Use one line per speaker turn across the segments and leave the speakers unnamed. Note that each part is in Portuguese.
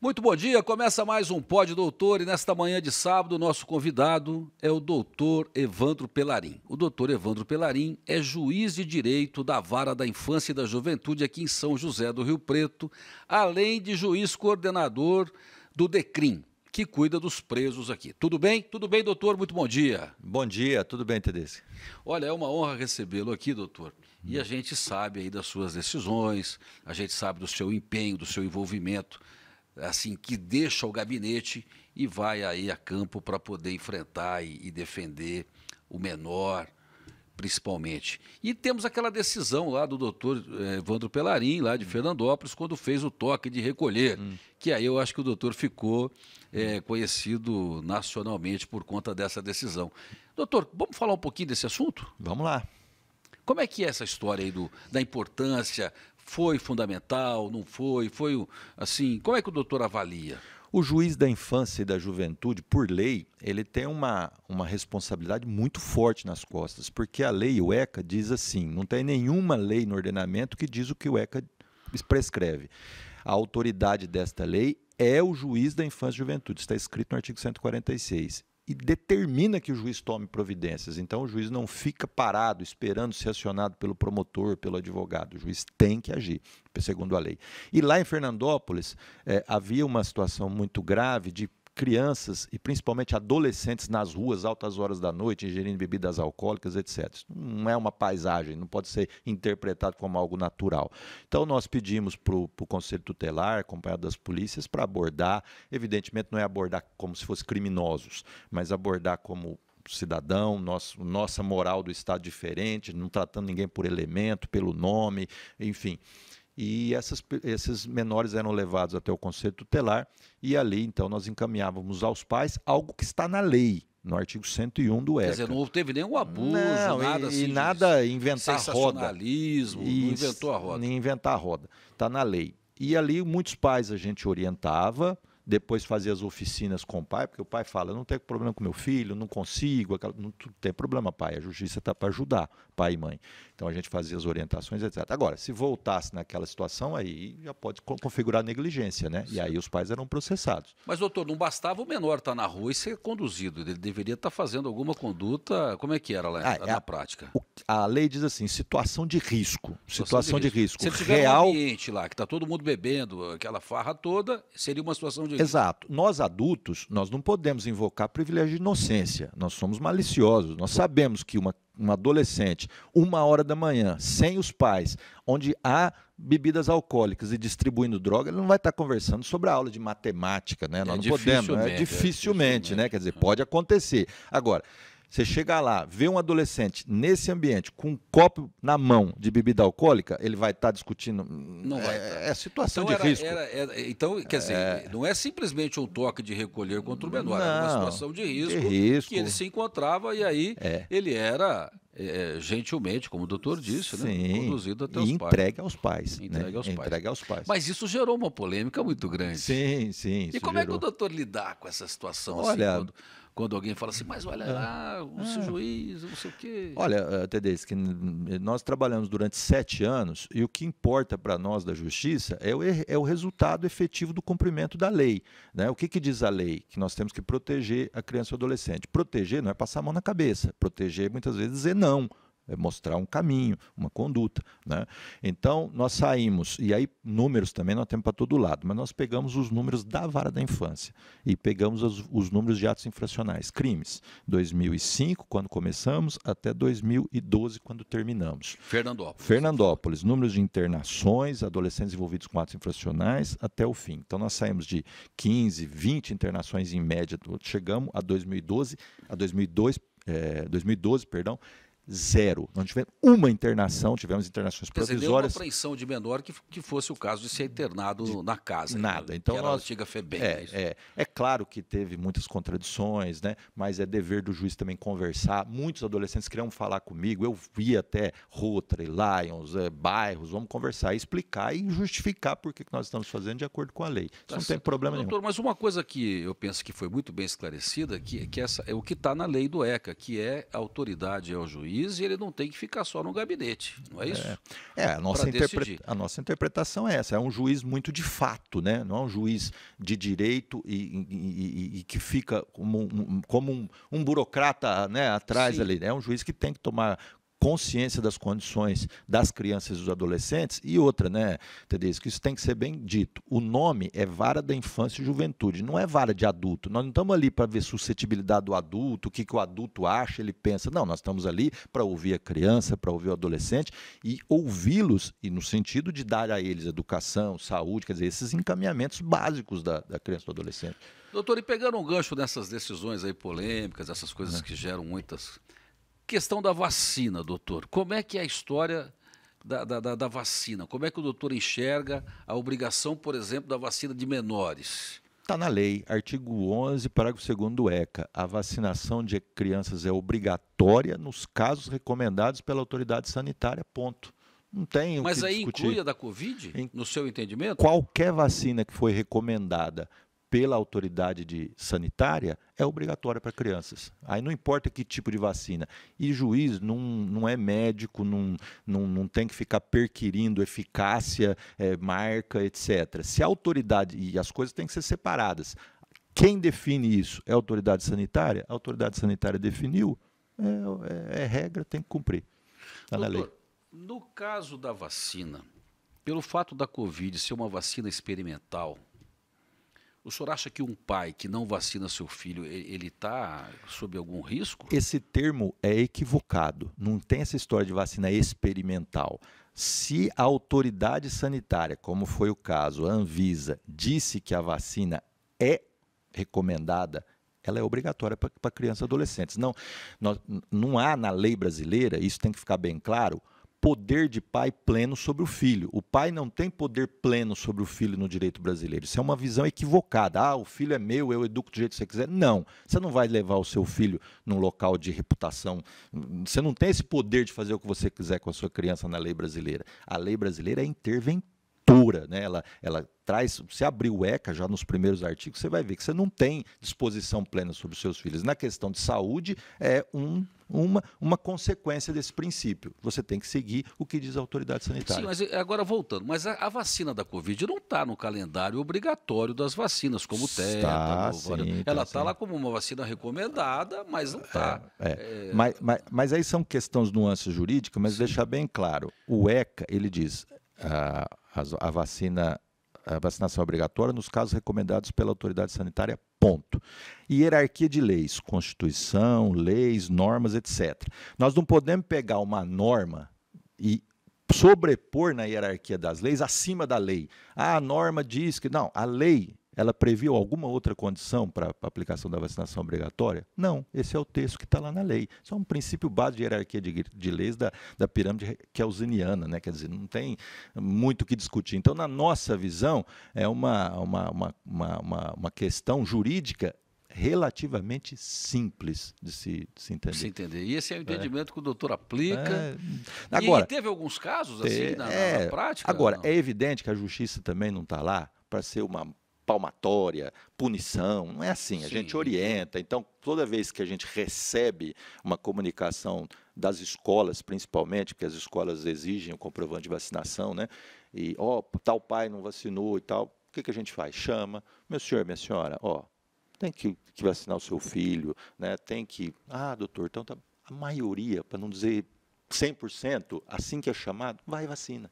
Muito bom dia, começa mais um Pod Doutor e nesta manhã de sábado nosso convidado é o doutor Evandro Pelarim. O doutor Evandro Pelarim é juiz de direito da Vara da Infância e da Juventude aqui em São José do Rio Preto, além de juiz coordenador do DECRIM, que cuida dos presos aqui. Tudo bem? Tudo bem, doutor? Muito bom dia. Bom dia, tudo bem, Tedesco? Olha, é uma honra recebê-lo aqui, doutor. E a gente sabe aí das suas decisões, a gente sabe do seu empenho, do seu envolvimento assim que deixa o gabinete e vai aí a campo para poder enfrentar e, e defender o menor, principalmente. E temos aquela decisão lá do doutor eh, Evandro Pelarim, lá de hum. Fernandópolis, quando fez o toque de recolher, hum. que aí eu acho que o doutor ficou é, conhecido nacionalmente por conta dessa decisão. Doutor, vamos falar um pouquinho desse assunto? Vamos lá. Como é que é essa história aí do, da importância, foi fundamental, não foi? Foi assim. Como é que o doutor avalia?
O juiz da infância e da juventude, por lei, ele tem uma, uma responsabilidade muito forte nas costas, porque a lei, o ECA, diz assim: não tem nenhuma lei no ordenamento que diz o que o ECA prescreve. A autoridade desta lei é o juiz da infância e juventude, está escrito no artigo 146 e determina que o juiz tome providências. Então, o juiz não fica parado esperando ser acionado pelo promotor, pelo advogado. O juiz tem que agir, segundo a lei. E lá em Fernandópolis, eh, havia uma situação muito grave de crianças e principalmente adolescentes nas ruas, altas horas da noite, ingerindo bebidas alcoólicas, etc. não é uma paisagem, não pode ser interpretado como algo natural. Então, nós pedimos para o Conselho Tutelar, acompanhado das polícias, para abordar. Evidentemente, não é abordar como se fossem criminosos, mas abordar como cidadão, nosso, nossa moral do Estado diferente, não tratando ninguém por elemento, pelo nome, enfim e essas, esses menores eram levados até o Conselho Tutelar e ali então nós encaminhávamos aos pais algo que está na lei. No artigo 101 do ECA. Quer
dizer, não teve nenhum abuso, não, nada e, assim. E nada inventar roda. não inventou a roda.
Nem inventar a roda. Está na lei. E ali muitos pais a gente orientava, depois fazia as oficinas com o pai, porque o pai fala: não tem problema com meu filho, não consigo, não tem problema, pai, a justiça está para ajudar pai e mãe. Então a gente fazia as orientações, etc. Agora, se voltasse naquela situação, aí já pode configurar negligência, né? Sim. E aí os pais eram processados.
Mas, doutor, não bastava o menor estar tá na rua e ser conduzido. Ele deveria estar tá fazendo alguma conduta. Como é que era lá ah, na é a, prática? O,
a lei diz assim: situação de risco. Situação, situação de, risco. de risco. Se real...
Um ambiente lá, que está todo mundo bebendo, aquela farra toda, seria uma situação de risco. Exato.
Nós adultos, nós não podemos invocar privilégio de inocência. Nós somos maliciosos. Nós sabemos que uma um adolescente, uma hora da manhã, sem os pais, onde há bebidas alcoólicas e distribuindo droga, ele não vai estar conversando sobre a aula de matemática, né? Nós é não podemos, né? dificilmente, é, dificilmente, né? Quer dizer, é. pode acontecer. Agora, você chegar lá, ver um adolescente nesse ambiente com um copo na mão de bebida alcoólica, ele vai estar tá discutindo. Não
vai. É, tá. é situação então de era, risco. Era, era, então, quer dizer, é. não é simplesmente um toque de recolher contra o menor, não, É uma situação de risco, de risco. que ele se encontrava e aí é. ele era é, é gentilmente, como o doutor disse, né, Sim, né? conduzido até os pais. Entregue aos pais. Né? Entregue, né? aos, entregue pais. aos pais. Mas isso gerou uma polêmica muito grande. Sim, sim. E como gerou. é que o doutor lidar com essa situação? Assim, Olha, assim, quando quando alguém fala assim, mas olha lá, ah, o seu é. juiz, não sei o quê. Olha,
eh, que nós trabalhamos durante sete anos e o que importa para nós da justiça é o, é o resultado efetivo do cumprimento da lei. Né? O que, que diz a lei? Que nós temos que proteger a criança e o adolescente. Proteger não é passar a mão na cabeça. Proteger, muitas vezes, dizer é não é mostrar um caminho, uma conduta. Né? Então, nós saímos, e aí números também nós temos para todo lado, mas nós pegamos os números da vara da infância e pegamos os, os números de atos infracionais, crimes, 2005, quando começamos, até 2012, quando terminamos.
Fernandópolis.
Fernandópolis, números de internações, adolescentes envolvidos com atos infracionais, até o fim. Então, nós saímos de 15, 20 internações em média, chegamos a 2012, a 2002, é, 2012, perdão, zero. Não tivemos uma internação, tivemos internações provisórias. Quer deu uma
apreensão de menor que, que fosse o caso de ser internado de, na casa. Né? Nada. Então, que era nós, a antiga FEBEM. É, é, é, é, claro que teve
muitas contradições, né? mas é dever do juiz também conversar. Muitos adolescentes queriam falar comigo, eu via até Rotary, Lions, é, bairros, vamos conversar, explicar e justificar
por que nós estamos fazendo de acordo com a lei. Isso tá não certo. tem problema Doutor, nenhum. Mas uma coisa que eu penso que foi muito bem esclarecida, que, é que essa, é o que está na lei do ECA, que é a autoridade ao juiz juiz e ele não tem que ficar só no gabinete, não é, é. isso? É, é a, nossa
a nossa interpretação é essa. É um juiz muito de fato, né? não é um juiz de direito e, e, e, e que fica como um, como um, um burocrata né, atrás Sim. ali. Né? É né? um juiz que tem que tomar consciência das condições das crianças e dos adolescentes. E outra, né, Tedesco, isso tem que ser bem dito. O nome é vara da infância e juventude, não é vara de adulto. Nós não estamos ali para ver suscetibilidade do adulto, o que, que o adulto acha, ele pensa. Não, nós estamos ali para ouvir a criança, para ouvir o adolescente e ouvi-los, e no sentido de dar a eles educação, saúde, quer dizer, esses encaminhamentos básicos da, da criança e do adolescente.
Doutor, e pegando um gancho nessas decisões aí polêmicas, essas coisas que geram muitas Questão da vacina, doutor. Como é que é a história da, da, da, vacina? Como é que o doutor enxerga a obrigação, por exemplo, da vacina de menores?
Está na lei, artigo 11, parágrafo 2 do ECA. A vacinação de crianças é obrigatória nos casos recomendados pela autoridade sanitária, ponto. Não tem Mas aí discutir. inclui
a da Covid, em... no seu
entendimento? Qualquer vacina que foi recomendada pela autoridade de sanitária é obrigatória para crianças. Aí não importa que tipo de vacina. E juiz não, não é médico, não, não, não tem que ficar perquirindo eficácia, é, marca, etc. Se a autoridade. E as coisas têm que ser separadas. Quem define isso? É a autoridade sanitária? A autoridade sanitária definiu. É, é, é regra, tem que cumprir. Está na lei.
No caso da vacina, pelo fato da Covid ser uma vacina experimental, o senhor acha que um pai que não vacina seu filho, ele está sob algum risco?
Esse termo é equivocado. Não tem essa história de vacina experimental. Se a autoridade sanitária, como foi o caso, a Anvisa, disse que a vacina é recomendada, ela é obrigatória para crianças e adolescentes. Não, não há na lei brasileira, isso tem que ficar bem claro, poder de pai pleno sobre o filho. O pai não tem poder pleno sobre o filho no direito brasileiro. Isso é uma visão equivocada. Ah, o filho é meu, eu educo do jeito que você quiser. Não. Você não vai levar o seu filho num local de reputação. Você não tem esse poder de fazer o que você quiser com a sua criança na lei brasileira. A lei brasileira é interventiva leitura, né? ela, ela traz. Se abrir o ECA já nos primeiros artigos, você vai ver que você não tem disposição plena sobre os seus filhos. Na questão de saúde, é um uma, uma consequência desse princípio. Você tem que seguir o que diz a autoridade sanitária. Sim,
mas eh, agora voltando, mas a, a vacina da Covid não está no calendário obrigatório das vacinas, como o tá, sim, tá, Ela está tá lá como uma vacina recomendada, mas não está. É, é. é... mas,
mas, mas, aí são questões nuances jurídicas, mas sim. deixar bem claro, o ECA, ele diz... Ah, a, vacina, a vacinação é obrigatória nos casos recomendados pela autoridade sanitária, ponto. E hierarquia de leis, Constituição, leis, normas, etc. Nós não podemos pegar uma norma e sobrepor na hierarquia das leis acima da lei. Ah, a norma diz que. Não, a lei ela previu alguma outra condição para a aplicação da vacinação obrigatória? Não, esse é o texto que está lá na lei. Isso é um princípio base de hierarquia de, de leis da, da pirâmide kelseniana, né? quer dizer, não tem muito o que discutir. Então, na nossa visão, é uma, uma, uma, uma, uma, uma questão jurídica relativamente simples de se, de se entender. Se
entender. E esse é o é. entendimento é. que o doutor aplica. É. Agora, e, teve alguns casos assim é, na, na, é. prática? Agora,
é evidente que a justiça também não está lá para ser uma palmatória, punição, não é assim. A Sim. gente orienta. Então, toda vez que a gente recebe uma comunicação das escolas, principalmente, porque as escolas exigem o comprovante de vacinação, né? E, ó, oh, tal pai não vacinou e tal, o que, que a gente faz? Chama, meu senhor, minha senhora, ó, oh, tem que, que, vacinar o seu filho, né? Tem que. Ah, doutor, então tá... a maioria, para não dizer 100%, assim que é chamado, vai e vacina.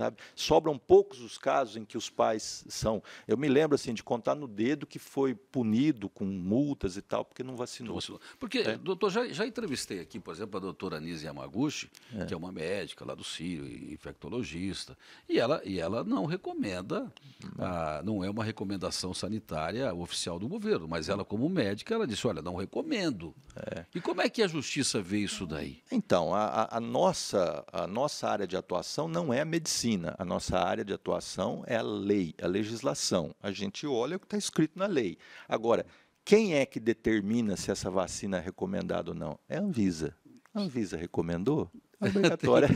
Sabe? Sobram poucos os casos em que os pais são. Eu me lembro assim de contar no dedo que foi punido com multas
e tal, porque não vacinou. Porque, é. doutor, já, já, entrevistei aqui, por exemplo, a doutora Anise Yamaguchi, é. que é uma médica lá do Círio, infectologista, e ela, e ela não recomenda, não. A, não é uma recomendação sanitária oficial do governo, mas ela, como médica, ela disse: olha, não recomendo. É. E como é que a justiça vê isso daí? Então, a,
a, nossa, a nossa área de atuação não é a medicina medicina, a nossa área de atuação é a lei, a legislação. A gente olha o que está escrito na lei. Agora, quem é que determina se essa vacina é recomendada ou não? É a Anvisa. A Anvisa recomendou?
obrigatória.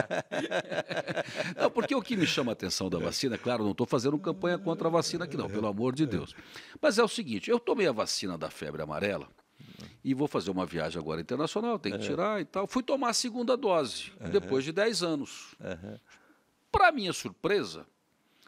não, porque o que me chama a atenção da é. vacina, claro, não estou fazendo campanha contra a vacina aqui, não, é. pelo amor de é. Deus. Mas é o seguinte: eu tomei a vacina da febre amarela e vou fazer uma viagem agora internacional, tenho que tirar e tal. Fui tomar a segunda dose, depois de 10 anos. Para minha surpresa,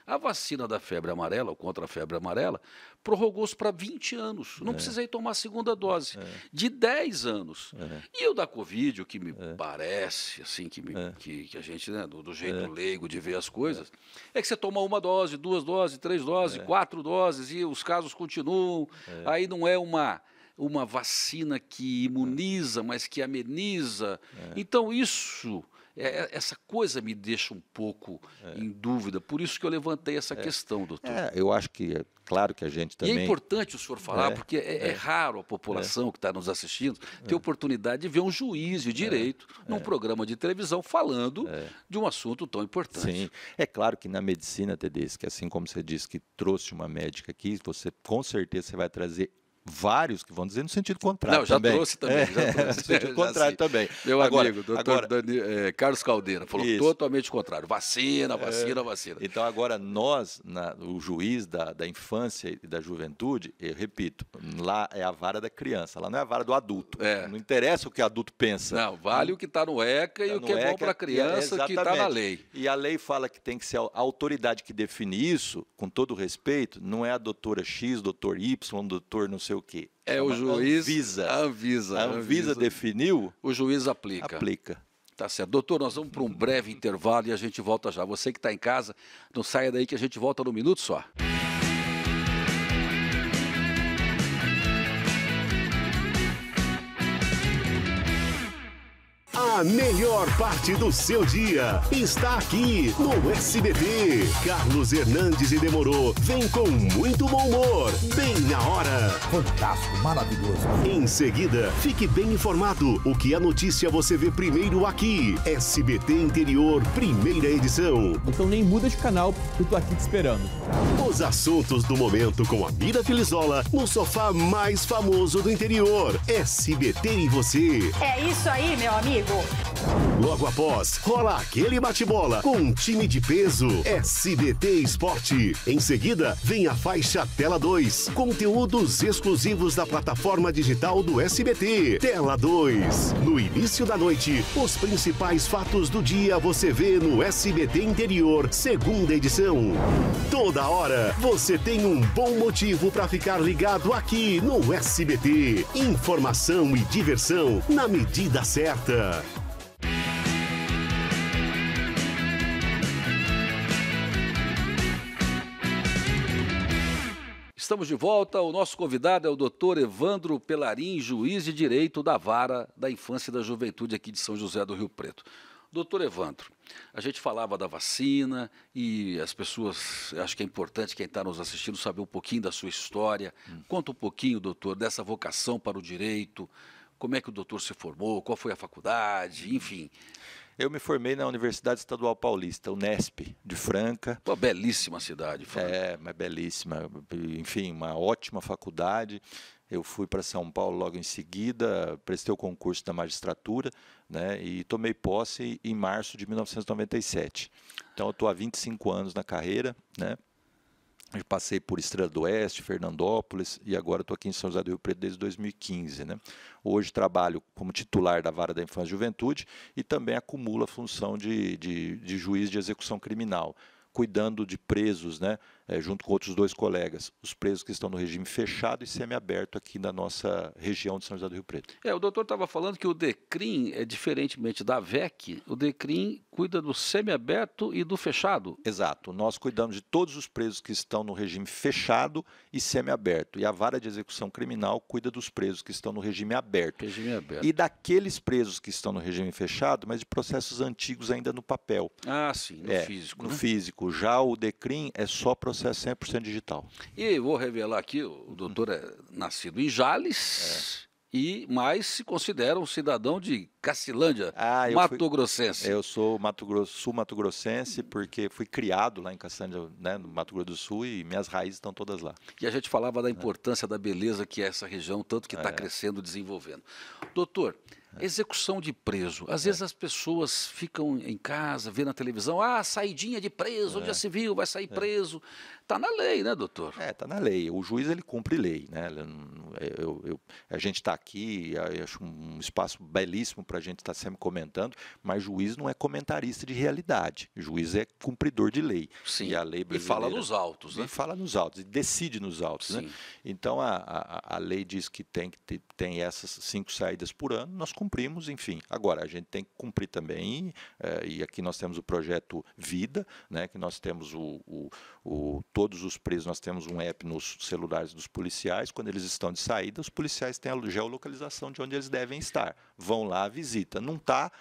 a vacina da febre amarela, ou contra a febre amarela, prorrogou-se para 20 anos. Não é. precisei tomar a segunda dose. É. De 10 anos. É. E o da Covid, o que me é. parece, assim, que, me, é. que, que, a gente, né, do, do jeito é. leigo de ver as coisas, é, que você toma uma dose, duas doses, três doses, quatro doses, e os casos continuam. Aí não é uma uma vacina que imuniza, mas que ameniza. Então, isso é, é, essa coisa me deixa um pouco é. em dúvida. Por isso que eu levantei essa é. questão, doutor. É,
eu acho que é claro que a gente também. E é importante o senhor falar, é, porque é,
raro a população que está nos assistindo ter oportunidade de ver um juiz de direito num programa de televisão falando de um assunto tão importante. Sim. É claro que na medicina,
Tedesco, assim como você disse que trouxe uma médica aqui, você com certeza você vai trazer vários que vão dizer no sentido contrário. Não, já também. trouxe também. É, já trouxe. no sentido contrário também. Meu agora, amigo, doutor agora,
Dani, é, Carlos Caldeira, falou isso. totalmente contrário. Vacina, é. vacina, é, vacina. Então, agora,
nós, na, o juiz da, da infância e da juventude, eu repito, lá é a vara da criança, lá não é a vara do adulto. É. Não interessa o que o adulto pensa. Não, vale o que está
no ECA tá e o que é bom para a criança, que está na lei.
E a lei fala que tem que ser a autoridade que define isso, com todo respeito, não é a doutora X, doutor Y, doutor não sei sei o
quê. É o juiz. Anvisa. A Anvisa. A Anvisa definiu. O juiz aplica. Aplica. Tá certo. Doutor, nós vamos para um breve intervalo e a gente volta já. Você que está em casa, não saia daí que a gente volta no minuto só.
A melhor parte do seu dia está aqui no SBT. Carlos Hernandes e Demorou vem com muito bom humor, bem na hora. Fantástico, maravilhoso. Em seguida, fique bem informado. O que é notícia você vê primeiro aqui. SBT Interior, primeira edição. Então nem muda de canal, eu tô aqui te esperando. Os assuntos do momento com a Mira Filizola no sofá mais famoso do interior. SBT e você.
É isso aí, meu amigo.
Logo após, rola aquele bate-bola com um time de peso SBT Esporte. Em seguida, vem a faixa Tela 2, conteúdos exclusivos da plataforma digital do SBT. Tela 2. No início da noite, os principais fatos do dia você vê no SBT Interior, segunda edição. Toda hora, você tem um bom motivo para ficar ligado aqui no SBT. Informação e diversão na medida certa.
Estamos de volta. O nosso convidado é o doutor Evandro Pelarim, juiz de direito da vara da infância e da juventude aqui de São José do Rio Preto. Doutor Evandro, a gente falava da vacina e as pessoas, acho que é importante quem está nos assistindo saber um pouquinho da sua história. Hum. Conta um pouquinho, doutor, dessa vocação para o direito, como é que o doutor se formou, qual foi a faculdade, enfim. Eu me formei na Universidade Estadual Paulista, Unesp,
de Franca. Uma belíssima cidade, Franca. É, mas belíssima. Enfim, uma ótima faculdade. Eu fui para São Paulo logo em seguida, prestei o concurso da magistratura né, e tomei posse em março de 1997. Então, eu estou há 25 anos na carreira, né? Eu passei por Estrela do Oeste, Fernandópolis e agora estou aqui em São José do Rio Preto desde 2015. Né? Hoje trabalho como titular da Vara da Infância e Juventude e também acumulo a função de, de, de juiz de execução criminal, cuidando de presos, né? é, junto com outros dois colegas, os presos que estão no regime fechado e semiaberto aqui na nossa região de São José do Rio Preto.
É, o doutor estava falando que o DECRIM, é, diferentemente da VEC, o DECRIM cuida do semiaberto e do fechado. Exato, nós cuidamos
de todos os presos que estão no regime fechado e semiaberto. E a vara de execução criminal cuida dos presos que estão no regime aberto. Regime aberto. E daqueles presos que estão no regime fechado, mas de processos antigos ainda no papel. Ah, sim, no é, físico. No né? físico. Já o DECRIM é só processo processo é 100% digital.
E vou revelar aqui, o doutor é nascido em Jales, é. e mas se considera um cidadão de Cacilândia, ah, Mato
Grossense. Eu sou Mato Grosso, sul-mato grossense, porque fui criado lá em Cacilândia,
né, no Mato Grosso do Sul, e minhas raízes estão todas lá. E a gente falava da é. importância é. da beleza que é essa região, tanto que está é. crescendo, desenvolvendo. Doutor, Execução de preso. Às é. vezes as pessoas ficam em casa, vendo na televisão, ah, saidinha de preso, é. onde já se viu, vai sair é. preso. Está na lei, né, doutor? É, está
na lei. O juiz ele cumpre lei, né? Eu, eu, a gente está aqui, acho um espaço belíssimo para a gente estar tá sempre comentando, mas juiz não é comentarista de realidade. Juiz é cumpridor de lei. Sim. E a lei brasileira. E fala nos autos, né? E fala nos autos, e decide nos autos, né? Sim. né? Então a, a, a lei diz que tem que ter, tem essas cinco saídas por ano, nós cumprimos, enfim. Agora a gente tem que cumprir também, eh, e aqui nós temos o projeto Vida, né? Que nós temos o, o, o todos os presos, nós temos um app nos celulares dos policiais. Quando eles estão de saída, os policiais têm a geolocalização de onde eles devem estar. Vão lá, visita. Não está,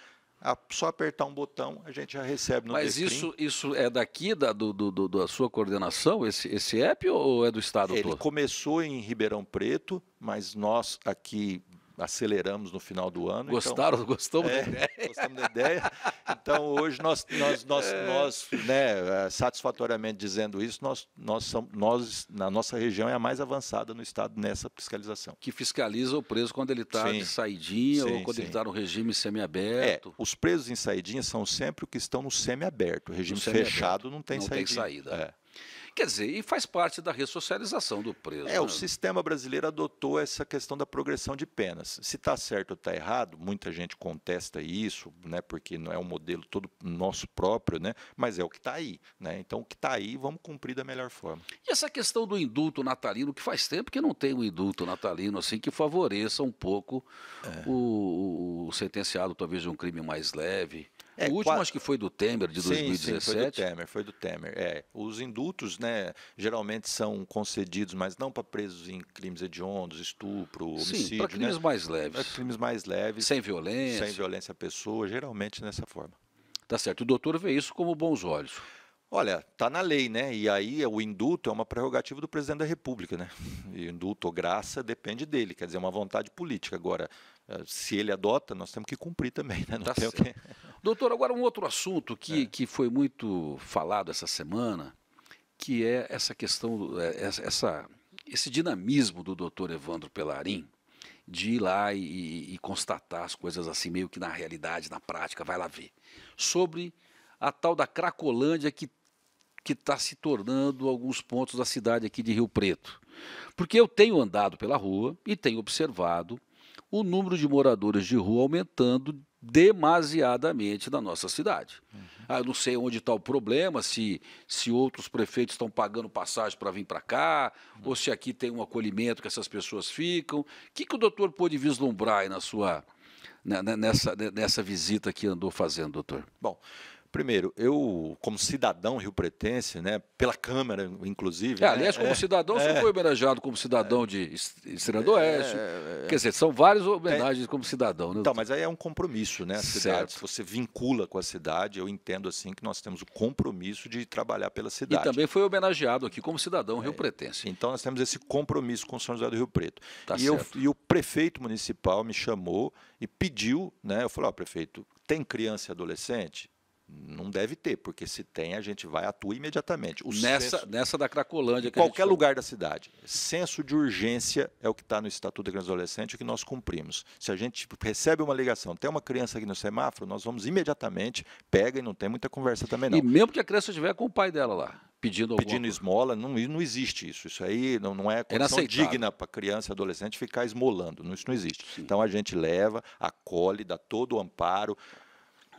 só apertar um botão, a gente já recebe no Mas isso,
isso é daqui da, do, do, do, da sua coordenação, esse, esse app, ou é do Estado Ele todo? começou em Ribeirão Preto,
mas nós aqui aceleramos no final do ano. Então Gostaram? Então, gostamos é, da ideia? Gostamos da ideia. Então, hoje, nós, nós, nós, é. nós né, é, satisfatoriamente dizendo isso, nós, nós, somos, nós, na nossa região, é a mais avançada no Estado nessa fiscalização.
Que fiscaliza o preso quando ele está de saidinha sim, ou quando sim. ele está
no regime é, semiaberto. É, os presos em saidinha são sempre os que estão no semiaberto. O regime no fechado semiaberto. não tem não saída. Tem saída.
É. Quer dizer, e faz parte da ressocialização do preso. É, né? o sistema brasileiro adotou
essa questão da progressão de penas. Se está certo ou está errado, muita gente contesta isso, né, porque não é um modelo todo nosso próprio, né, mas é o que está aí. Né? Então, o que está aí, vamos cumprir da
melhor forma. E essa questão do indulto natalino, que faz tempo que não tem um indulto natalino assim que favoreça um pouco é. o, o, o sentenciado, talvez, de um crime mais leve. É, o último quatro... acho que foi do Temer, de 2017. Sim, foi do Temer, foi do Temer. É, os
indultos, né, geralmente são concedidos, mas não para presos em crimes hediondos, estupro, homicídio. Sim, né? para crimes né? mais leves. Para é, crimes mais leves. Sem violência. Sem violência à pessoa, geralmente nessa forma. Tá certo. O doutor vê isso como bons olhos. Olha, tá na lei, né? E aí é, o indulto é uma prerrogativa do presidente da República, né? E indulto ou graça depende dele, quer dizer, é uma vontade política. Agora, eh, se ele adota, nós temos que cumprir também, né? Não tá tem certo. o
que... Doutor, agora um outro assunto que, é. que foi muito falado essa semana, que é essa questão, é, essa, esse dinamismo do doutor Evandro Pelarim de ir lá e, e constatar as coisas assim, meio que na realidade, na prática, vai lá ver. Sobre a tal da Cracolândia que que está se tornando alguns pontos da cidade aqui de Rio Preto. Porque eu tenho andado pela rua e tenho observado o número de moradores de rua aumentando demasiadamente na nossa cidade. Uhum. Ah, eu não sei onde está o problema, se, se outros prefeitos estão pagando passagem para vir para cá, uhum. ou se aqui tem um acolhimento que essas pessoas ficam. O que, que o doutor pôde vislumbrar na sua, né, né, nessa, né, nessa visita que andou fazendo, doutor? Bom, Primeiro, eu, como cidadão rio-pretense, né, pela Câmara, inclusive. É, né, aliás, como é, cidadão, é, você foi homenageado como cidadão de Estrela do é, Oeste. É, é. quer dizer, são várias homenagens como cidadão. Né? Então, mas aí é um compromisso, né? A cidade. Certo.
Você vincula com a cidade, eu entendo assim que nós temos o compromisso de trabalhar pela cidade. E também foi homenageado aqui como cidadão rio-pretense. Então, nós temos esse compromisso com São José do Rio Preto. Tá e, eu, e o prefeito municipal me chamou e pediu, né? Eu falei, ó, oh, prefeito, tem criança e adolescente? Não deve ter, porque se tem, a gente vai atua imediatamente. O nessa, senso,
nessa da Cracolândia. qualquer lugar da
cidade. Senso de urgência é o que está no Estatuto da Criança e Adolescente, o que nós cumprimos. Se a gente tipo, recebe uma ligação, tem uma criança aqui no semáforo, nós vamos imediatamente, pega e não tem muita conversa também não. E mesmo que a criança estiver com o pai dela lá, pedindo Pedindo esmola, não, não existe isso. Isso aí não, não é, é condição é digna para criança e adolescente ficar esmolando. Isso não existe. Sim. Então a gente leva, acolhe, dá todo o amparo,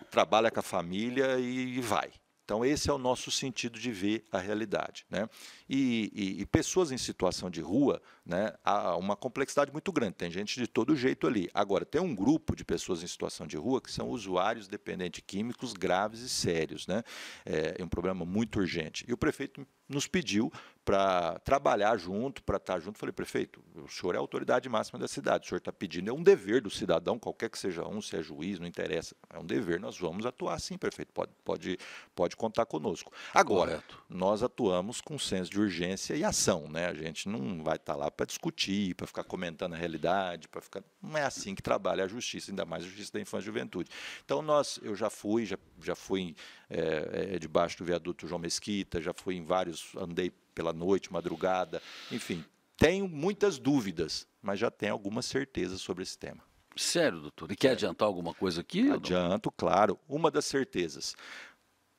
trabalha com a família e, e vai. Então, esse é o nosso sentido de ver a realidade. Né? E, e, e, pessoas em situação de rua né, há uma complexidade muito grande. Tem gente de todo jeito ali. Agora, tem um grupo de pessoas em situação de rua que são usuários dependentes de químicos graves e sérios. Né? É, é um problema muito urgente. E o prefeito nos pediu para trabalhar junto, para estar junto. Falei, prefeito, o senhor é a autoridade máxima da cidade, o senhor está pedindo, é um dever do cidadão, qualquer que seja um, se é juiz, não interessa, é um dever, nós vamos atuar sim, prefeito, pode, pode, pode contar conosco. Agora, Correto. nós atuamos com senso de urgência e ação, né? A gente não vai estar tá lá para discutir, para ficar comentando a realidade, para ficar. Não é assim que trabalha a justiça, ainda mais a justiça da infância e juventude. Então, nós, eu já fui, já, já fui é, é, debaixo do viaduto João Mesquita, já fui em vários, andei pela noite, madrugada, enfim. Tenho muitas dúvidas, mas já tenho algumas certezas sobre esse tema. Sério, doutor? E quer é. adiantar alguma coisa aqui? Adianto, claro. Uma das certezas.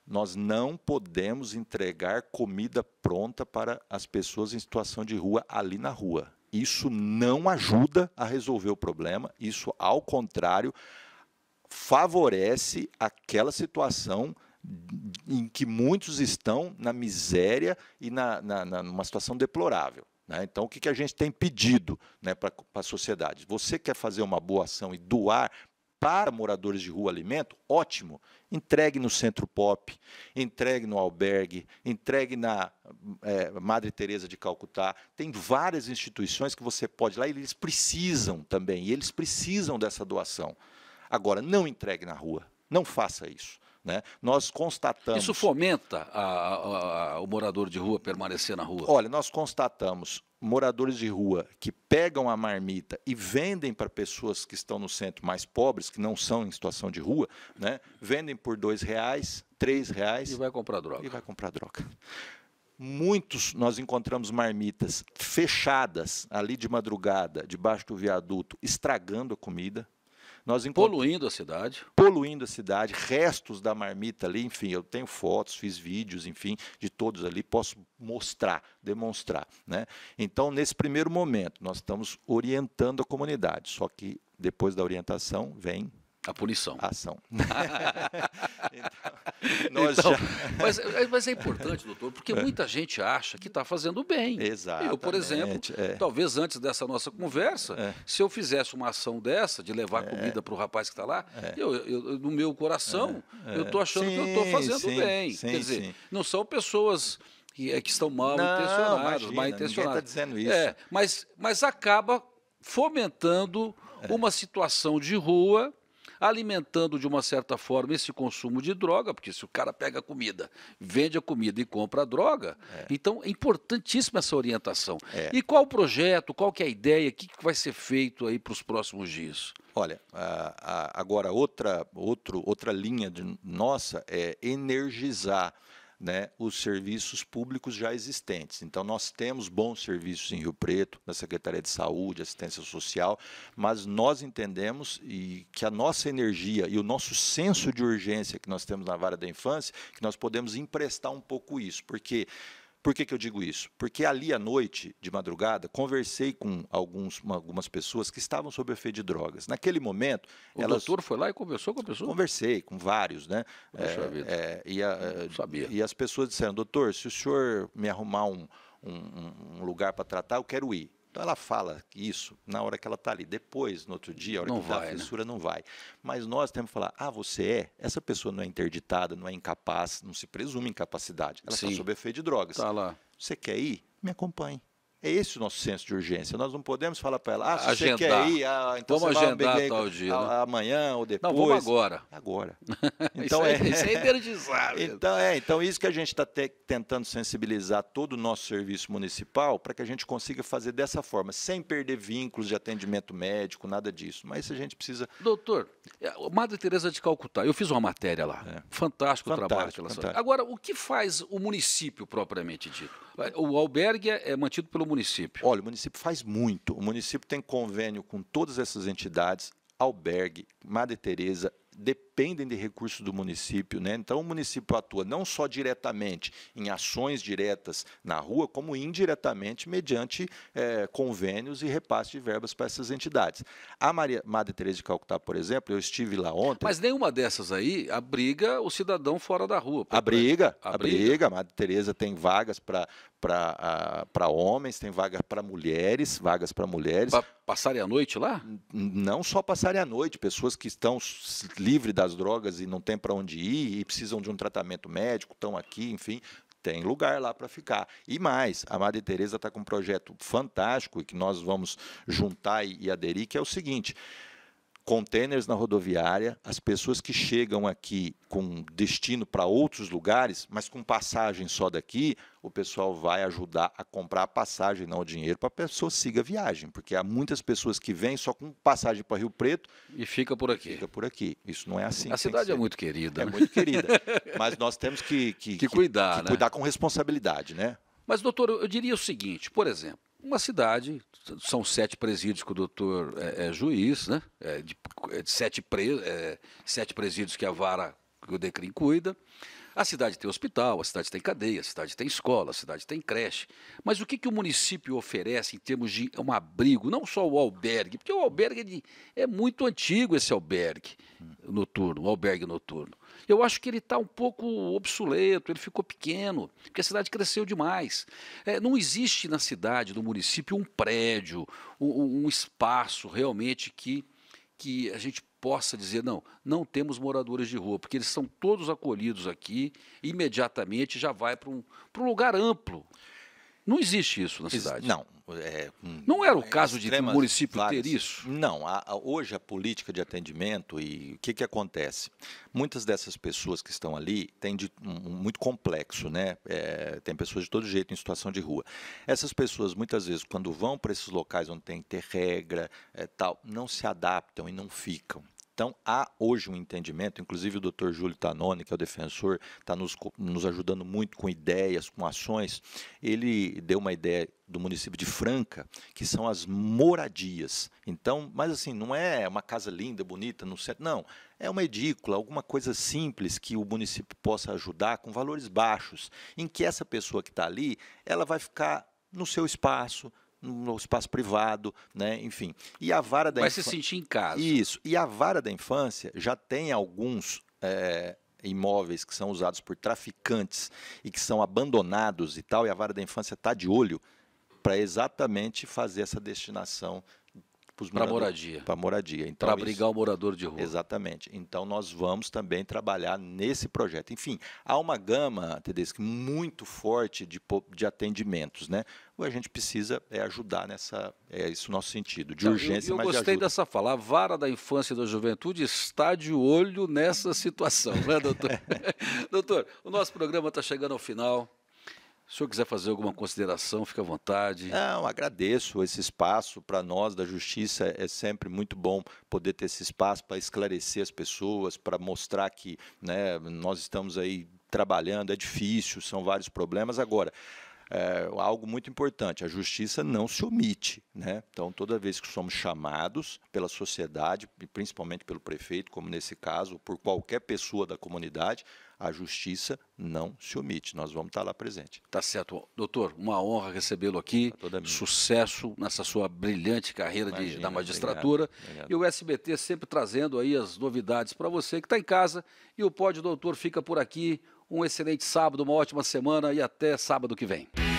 Nós não podemos entregar comida pronta para as pessoas em situação de rua ali na rua. Isso não ajuda a resolver o problema, isso, ao contrário, favorece aquela situação em que muitos estão na miséria e na, na, numa situação deplorável. Né? Então, o que, que a gente tem pedido né, para a sociedade? Você quer fazer uma boa ação e doar para moradores de rua alimento, ótimo. Entregue no centro pop, entregue no albergue, entregue na é, Madre Teresa de Calcutá. Tem várias instituições que você pode ir lá e eles precisam também, e eles precisam dessa doação. Agora, não entregue na rua, não faça isso. Né? Nós constatamos. Isso fomenta a, a, a, o morador de rua permanecer na rua? Olha, nós constatamos moradores de rua que pegam a marmita e vendem para pessoas que estão no centro mais pobres, que não são em situação de rua, né? vendem por dois reais, três reais. E vai comprar droga. E vai comprar droga. Muitos nós encontramos marmitas fechadas ali de madrugada, debaixo do viaduto, estragando a comida. Nós Poluindo a cidade. Poluindo a cidade, restos da marmita ali, enfim, eu tenho fotos, fiz vídeos, enfim, de todos ali, posso mostrar, demonstrar. Né? Então, nesse primeiro momento, nós estamos orientando a comunidade, só que depois da orientação vem a punição. A ação. então, nós então, já... mas, mas, é importante, doutor, porque é. muita
gente acha que está fazendo bem. Exato. Eu, por exemplo, é. talvez antes dessa nossa conversa, é. se eu fizesse uma ação dessa, de levar é. comida para o rapaz que está lá, é. eu, eu, no meu coração, é. eu estou achando sim, que eu estou fazendo sim, bem. Sim, Quer dizer, não são pessoas que, que estão mal não, intencionadas, imagina, mal tá intencionadas. está dizendo isso. mas, mas acaba fomentando uma situação de rua alimentando de uma certa forma esse consumo de droga, porque se o cara pega a comida, vende a comida e compra a droga, é. então é importantíssima essa orientação. É. E qual o projeto, qual que é a ideia, o que, que vai ser feito aí para os próximos dias?
Olha, a, a, agora outra, outro, outra linha de, nossa é energizar né, os serviços públicos já existentes. Então, nós temos bons serviços em Rio Preto, na Secretaria de Saúde, Assistência Social, mas nós entendemos e que a nossa energia e o nosso senso de urgência que nós temos na vara da infância, que nós podemos emprestar um pouco isso, porque por que, que eu digo isso? Porque ali à noite, de madrugada, conversei com alguns, algumas pessoas que estavam sob efeito de drogas. Naquele momento. O elas... doutor foi lá e conversou com a pessoa? Conversei com vários, né? Poxa é, É, e, a, eh, sabia. e as pessoas disseram: doutor, se o senhor me arrumar um, um, um lugar para tratar, eu quero ir. Então ela fala isso na hora que ela está ali. Depois, no outro dia, a hora não que vai, dá a né? fissura, né? não vai. Mas nós temos que falar: ah, você é. Essa pessoa não é interditada, não é incapaz, não se presume incapacidade. Ela está sob efeito de drogas. Tá lá. Você quer ir? Me acompanhe. É esse o nosso senso de urgência. Nós não podemos falar para ela, ah, se agendar. você quer ir, ah, então vamos agendar vai tal dia, né? amanhã ou depois. Não, vamos agora. Agora.
Então é isso é, é,
é Então é, então isso que a gente está tentando sensibilizar todo o nosso serviço municipal para que a gente consiga fazer dessa forma, sem perder vínculos de
atendimento médico, nada disso. Mas a gente precisa. Doutor, é, Madre Teresa de Calcutá, eu fiz uma matéria lá. É. Fantástico, fantástico o trabalho que ela fantástico. Agora, o que faz o município propriamente dito? O albergue é, é mantido pelo município município? Olha, o município faz muito. O município tem
convênio com todas essas entidades, albergue, Madre Teresa, DP dependem de recursos do município. Né? Então, o município atua não só diretamente em ações diretas na rua, como indiretamente mediante é, convênios e repasse de verbas para essas entidades. A Maria Madre Teresa de Calcutá, por exemplo, eu estive lá ontem. Mas nenhuma
dessas aí abriga o cidadão fora da rua. Abriga, abriga.
abriga. A Madre Teresa tem vagas para para homens, tem vaga para mulheres, vagas para mulheres. Para passarem a noite lá? Não só passarem a noite, pessoas que estão livres da das drogas e não tem para onde ir e precisam de um tratamento médico, estão aqui, enfim, tem lugar lá para ficar. E mais, a Madre Teresa está com um projeto fantástico e que nós vamos juntar e, e aderir, que é o seguinte: containers na rodoviária, as pessoas que chegam aqui com destino para outros lugares, mas com passagem só daqui, o pessoal vai ajudar a comprar a passagem, não o dinheiro, para a pessoa siga a viagem, porque há muitas pessoas que vêm só com passagem para Rio Preto e fica por aqui. Fica por aqui. Isso não é assim. A cidade é muito
querida. É né? muito querida, mas nós temos que, que, que, que cuidar, que, né? cuidar com responsabilidade, né? Mas doutor, eu diria o seguinte, por exemplo, uma cidade, são sete presídios que o doutor é, é juiz, né? É de, é de sete, pre, é, sete presídios que a vara, que o DECRIM cuida. A cidade tem hospital, a cidade tem cadeia, a cidade tem escola, a cidade tem creche. Mas o que, que o município oferece em termos de um abrigo, não só o albergue, porque o albergue é, é muito antigo esse albergue noturno, o albergue noturno. Eu acho que ele está um pouco obsoleto, ele ficou pequeno, porque a cidade cresceu demais. É, não existe na cidade, no município, um prédio, um, um espaço realmente que que a gente possa dizer, não, não temos moradores de rua, porque eles são todos acolhidos aqui, imediatamente já vai para um, um lugar amplo. Não existe isso na cidade. Não, é, um, não era o é, caso de um município várias. ter isso?
Não. A, a, hoje a política de atendimento e o que, que acontece? Muitas dessas pessoas que estão ali têm de, um, muito complexo, né? É, tem pessoas de todo jeito em situação de rua. Essas pessoas, muitas vezes, quando vão para esses locais onde tem que ter regra, é, tal, não se adaptam e não ficam. Então, há hoje um entendimento, inclusive o doutor Júlio Tanoni, que é o defensor, está nos, nos ajudando muito com ideias, com ações. Ele deu uma ideia do município de Franca, que são as moradias. Então, mas assim, não é uma casa linda, bonita, no centro, não. É uma edícula, alguma coisa simples que o município possa ajudar com valores baixos, em que essa pessoa que está ali, ela vai ficar no seu espaço, no espaço privado, né? enfim. E a vara da Vai infância... se sentir em casa. Isso. E a vara da infância já tem alguns é, imóveis que são usados por traficantes e que são abandonados e tal, e a vara da infância está de olho para exatamente fazer essa destinação para moradia. Para moradia. Então, para abrigar o morador de rua. Exatamente. Então, nós vamos também trabalhar nesse projeto. Enfim, há uma gama, Tedesco, muito forte de, de atendimentos. Né? O a gente precisa é ajudar nessa. É isso o nosso sentido, de urgência, eu, eu mas gostei de ajuda.
dessa fala. A vara da infância e da juventude está de olho nessa situação, né, doutor? doutor, o nosso programa está chegando ao final. Se o senhor quiser fazer alguma consideração, fique à vontade. Não, agradeço esse espaço para nós da Justiça.
É sempre muito bom poder ter esse espaço para esclarecer as pessoas, para mostrar que né, nós estamos aí trabalhando. É difícil, são vários problemas. Agora, é, algo muito importante: a justiça não se omite. Né? Então, toda vez que somos chamados pela sociedade, e principalmente pelo prefeito, como nesse caso, por qualquer pessoa da comunidade, a justiça não se omite. Nós vamos estar lá presente. Tá certo.
Doutor, uma honra recebê-lo aqui. Toda Sucesso nessa sua brilhante carreira Imagina, de, da magistratura. Obrigado, obrigado. E o SBT sempre trazendo aí as novidades para você que está em casa. E o pódio, Doutor fica por aqui. Um excelente sábado, uma ótima semana e até sábado que vem.